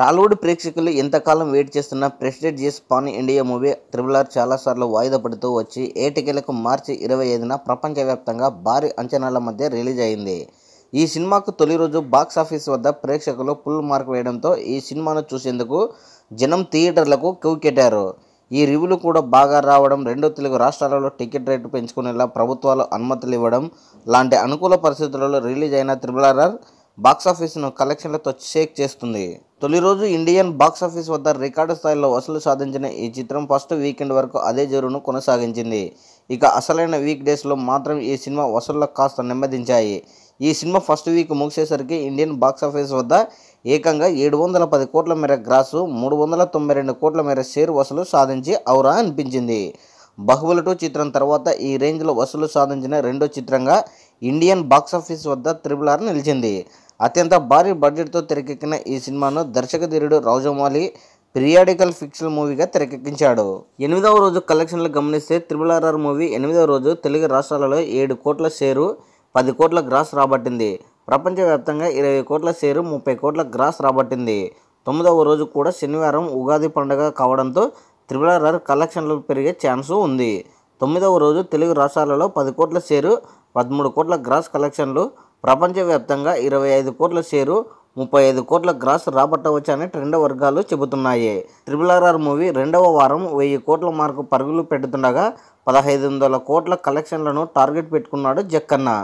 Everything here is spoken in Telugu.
టాలీవుడ్ ప్రేక్షకులు ఎంతకాలం వెయిట్ చేస్తున్న prestigious pan India movie triple R చాలాసార్లు వాయిదా పడుతూ వచ్చి ఏటికెలకు మార్చి ఇరవై ఐదున ప్రపంచవ్యాప్తంగా భారీ అంచనాల మధ్య రిలీజ్ అయింది ఈ సినిమాకు తొలి రోజు బాక్స్ ఆఫీస్ వద్ద ప్రేక్షకులు ఫుల్ మార్క్ వేయడంతో ఈ సినిమాను చూసేందుకు జనం థియేటర్లకు కెట్టారు ఈ రివ్యూలు కూడా బాగా రావడం రెండు తెలుగు రాష్ట్రాలలో టికెట్ రేటు పెంచుకునేలా ప్రభుత్వాలు అనుమతులు ఇవ్వడం లాంటి అనుకూల పరిస్థితులలో రిలీజ్ అయిన త్రిబుల్ ఆర్ఆర్ బాక్సాఫీస్ను కలెక్షన్లతో షేక్ చేస్తుంది తొలి రోజు ఇండియన్ బాక్సాఫీస్ వద్ద రికార్డు స్థాయిలో వసూలు సాధించిన ఈ చిత్రం ఫస్ట్ వీకెండ్ వరకు అదే జోరును కొనసాగించింది ఇక అసలైన వీక్ డేస్లో మాత్రం ఈ సినిమా వసూళ్ళకు కాస్త నెమ్మదించాయి ఈ సినిమా ఫస్ట్ వీక్ ముగిసేసరికి ఇండియన్ బాక్సాఫీస్ వద్ద ఏకంగా ఏడు వందల పది కోట్ల మేర గ్రాసు మూడు వందల తొంభై రెండు కోట్ల మేర షేర్ వసూలు సాధించి ఔరా అనిపించింది బహుబలి టూ చిత్రం తర్వాత ఈ రేంజ్లో వసూలు సాధించిన రెండో చిత్రంగా ఇండియన్ బాక్సాఫీస్ వద్ద త్రిబుల్ ఆర్ నిలిచింది అత్యంత భారీ బడ్జెట్తో తెరకెక్కిన ఈ సినిమాను దర్శకధీరుడు రౌజమౌలి పిరియాడికల్ ఫిక్షన్ మూవీగా తెరకెక్కించాడు ఎనిమిదవ రోజు కలెక్షన్లు గమనిస్తే త్రిబుల్ ఆర్ఆర్ మూవీ ఎనిమిదవ రోజు తెలుగు రాష్ట్రాలలో ఏడు కోట్ల షేరు పది కోట్ల గ్రాస్ రాబట్టింది ప్రపంచవ్యాప్తంగా ఇరవై కోట్ల షేరు ముప్పై కోట్ల గ్రాస్ రాబట్టింది తొమ్మిదవ రోజు కూడా శనివారం ఉగాది పండుగ కావడంతో త్రిబుల్ ఆర్ఆర్ కలెక్షన్లు పెరిగే ఛాన్స్ ఉంది తొమ్మిదవ రోజు తెలుగు రాష్ట్రాలలో పది కోట్ల షేరు పదమూడు కోట్ల గ్రాస్ కలెక్షన్లు ప్రపంచవ్యాప్తంగా ఇరవై ఐదు కోట్ల షేరు ముప్పై ఐదు కోట్ల గ్రాస్ రాబట్టవచ్చని ట్రెండ్ వర్గాలు చెబుతున్నాయి ట్రిపుల్ ఆర్ఆర్ మూవీ రెండవ వారం వెయ్యి కోట్ల మార్కు పరుగులు పెడుతుండగా పదహైదు వందల కోట్ల కలెక్షన్లను టార్గెట్ పెట్టుకున్నాడు జక్కన్న